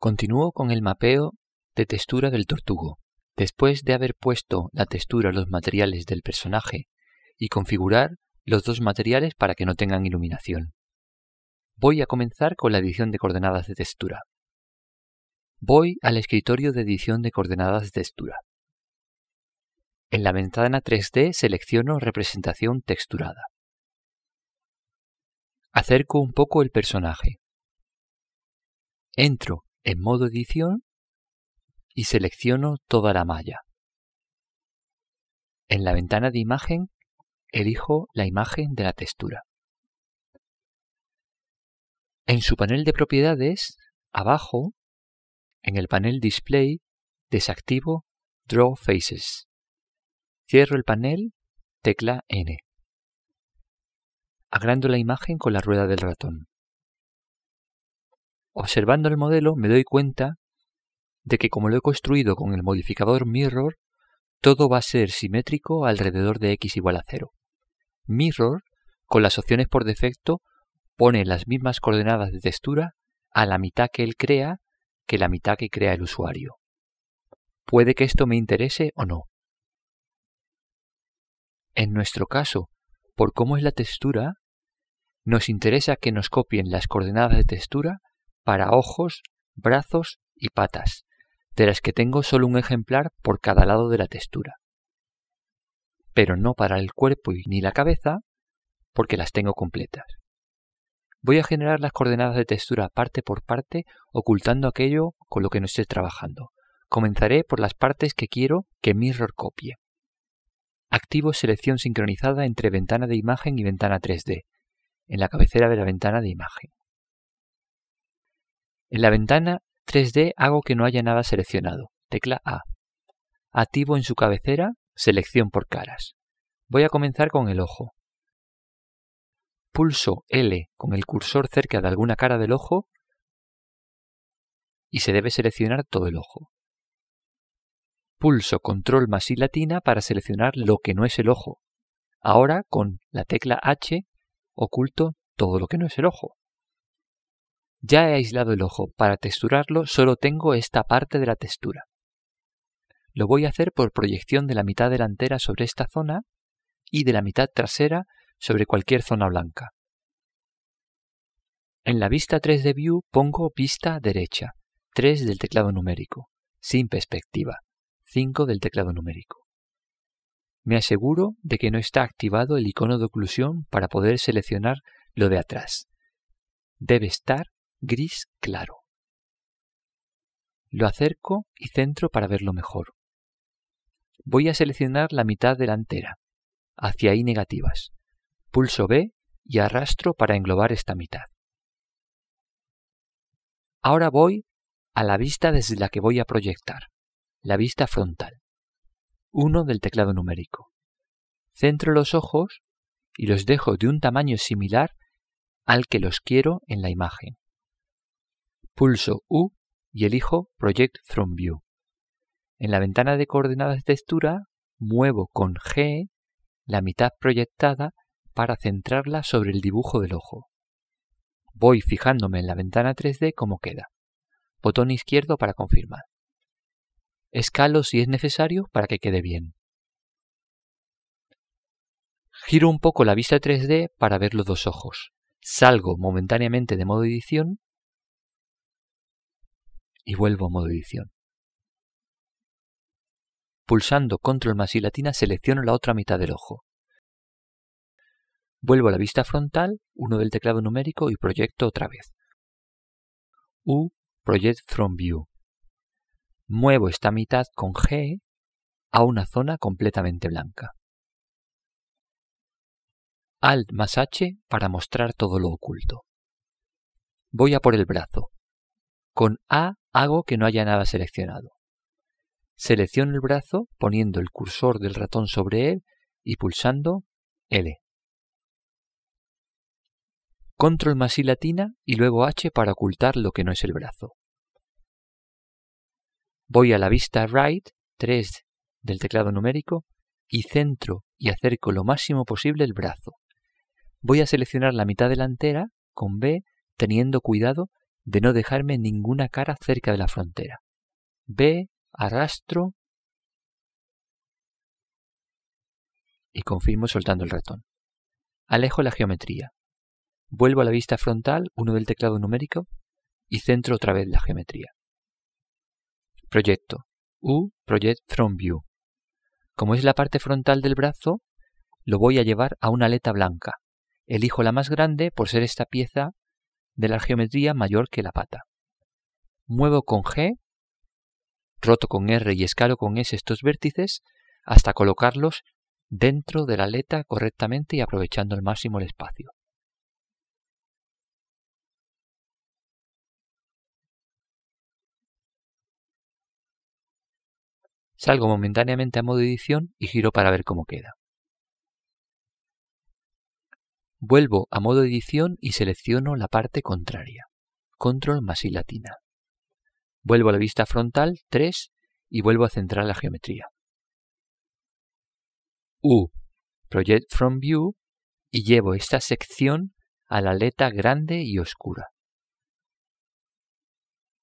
Continúo con el mapeo de textura del tortugo. Después de haber puesto la textura a los materiales del personaje y configurar los dos materiales para que no tengan iluminación. Voy a comenzar con la edición de coordenadas de textura. Voy al escritorio de edición de coordenadas de textura. En la ventana 3D selecciono representación texturada. Acerco un poco el personaje. Entro en modo edición y selecciono toda la malla. En la ventana de imagen elijo la imagen de la textura. En su panel de propiedades, abajo, en el panel Display, desactivo Draw Faces. Cierro el panel, tecla N. Agrando la imagen con la rueda del ratón. Observando el modelo me doy cuenta de que como lo he construido con el modificador mirror, todo va a ser simétrico alrededor de x igual a 0. Mirror, con las opciones por defecto, pone las mismas coordenadas de textura a la mitad que él crea que la mitad que crea el usuario. Puede que esto me interese o no. En nuestro caso, por cómo es la textura, nos interesa que nos copien las coordenadas de textura para ojos, brazos y patas, de las que tengo solo un ejemplar por cada lado de la textura. Pero no para el cuerpo y ni la cabeza, porque las tengo completas. Voy a generar las coordenadas de textura parte por parte, ocultando aquello con lo que no estoy trabajando. Comenzaré por las partes que quiero que Mirror copie. Activo selección sincronizada entre ventana de imagen y ventana 3D, en la cabecera de la ventana de imagen. En la ventana 3D hago que no haya nada seleccionado. Tecla A. Activo en su cabecera selección por caras. Voy a comenzar con el ojo. Pulso L con el cursor cerca de alguna cara del ojo y se debe seleccionar todo el ojo. Pulso control más y latina para seleccionar lo que no es el ojo. Ahora con la tecla H oculto todo lo que no es el ojo. Ya he aislado el ojo, para texturarlo solo tengo esta parte de la textura. Lo voy a hacer por proyección de la mitad delantera sobre esta zona y de la mitad trasera sobre cualquier zona blanca. En la vista 3 de View pongo vista derecha, 3 del teclado numérico, sin perspectiva, 5 del teclado numérico. Me aseguro de que no está activado el icono de oclusión para poder seleccionar lo de atrás. Debe estar gris claro. Lo acerco y centro para verlo mejor. Voy a seleccionar la mitad delantera, hacia ahí negativas. Pulso B y arrastro para englobar esta mitad. Ahora voy a la vista desde la que voy a proyectar, la vista frontal, uno del teclado numérico. Centro los ojos y los dejo de un tamaño similar al que los quiero en la imagen pulso U y elijo Project from View. En la ventana de coordenadas de textura muevo con G la mitad proyectada para centrarla sobre el dibujo del ojo. Voy fijándome en la ventana 3D como queda. Botón izquierdo para confirmar. Escalo si es necesario para que quede bien. Giro un poco la vista 3D para ver los dos ojos. Salgo momentáneamente de modo edición y vuelvo a modo edición. Pulsando control más y latina selecciono la otra mitad del ojo. Vuelvo a la vista frontal, uno del teclado numérico y proyecto otra vez. U, Project from View. Muevo esta mitad con G a una zona completamente blanca. Alt más H para mostrar todo lo oculto. Voy a por el brazo. Con A hago que no haya nada seleccionado. Selecciono el brazo poniendo el cursor del ratón sobre él y pulsando L. Control más y latina y luego H para ocultar lo que no es el brazo. Voy a la vista Right 3 del teclado numérico y centro y acerco lo máximo posible el brazo. Voy a seleccionar la mitad delantera con B teniendo cuidado de no dejarme ninguna cara cerca de la frontera. Ve, arrastro y confirmo soltando el ratón. Alejo la geometría. Vuelvo a la vista frontal, uno del teclado numérico, y centro otra vez la geometría. Proyecto. U, Project From View. Como es la parte frontal del brazo, lo voy a llevar a una aleta blanca. Elijo la más grande por ser esta pieza de la geometría mayor que la pata. Muevo con G, roto con R y escalo con S estos vértices hasta colocarlos dentro de la aleta correctamente y aprovechando al máximo el espacio. Salgo momentáneamente a modo edición y giro para ver cómo queda. Vuelvo a modo edición y selecciono la parte contraria. Control más y latina. Vuelvo a la vista frontal 3 y vuelvo a centrar la geometría. U. Project from View y llevo esta sección a la aleta grande y oscura.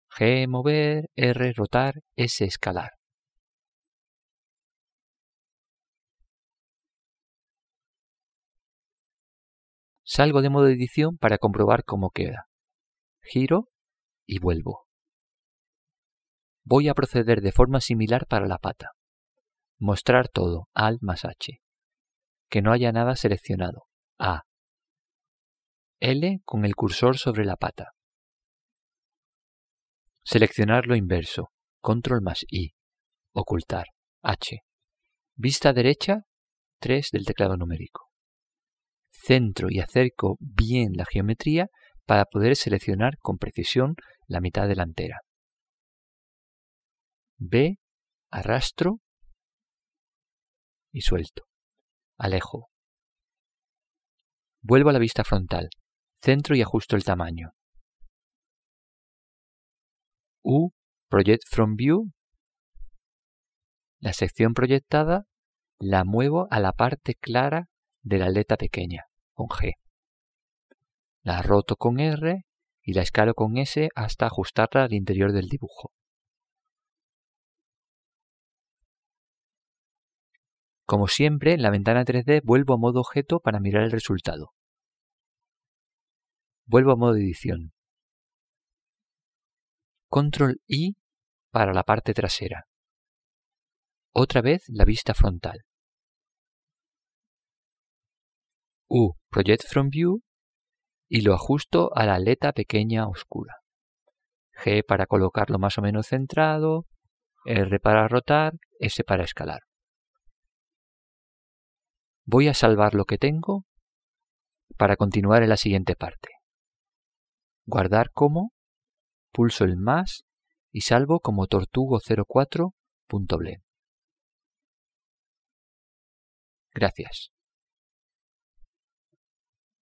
G mover, R rotar, S escalar. Salgo de modo edición para comprobar cómo queda. Giro y vuelvo. Voy a proceder de forma similar para la pata. Mostrar todo, al más H. Que no haya nada seleccionado, A. L con el cursor sobre la pata. Seleccionar lo inverso, control más I. Ocultar, H. Vista derecha, 3 del teclado numérico centro y acerco bien la geometría para poder seleccionar con precisión la mitad delantera. B, arrastro y suelto. Alejo. Vuelvo a la vista frontal, centro y ajusto el tamaño. U, Project from View. La sección proyectada la muevo a la parte clara de la aleta pequeña con G. La roto con R y la escalo con S hasta ajustarla al interior del dibujo. Como siempre, en la ventana 3D vuelvo a modo objeto para mirar el resultado. Vuelvo a modo edición. Control I para la parte trasera. Otra vez la vista frontal. U Project from View y lo ajusto a la aleta pequeña oscura. G para colocarlo más o menos centrado, R para rotar, S para escalar. Voy a salvar lo que tengo para continuar en la siguiente parte. Guardar como, pulso el más y salvo como tortugo04.blend. Gracias.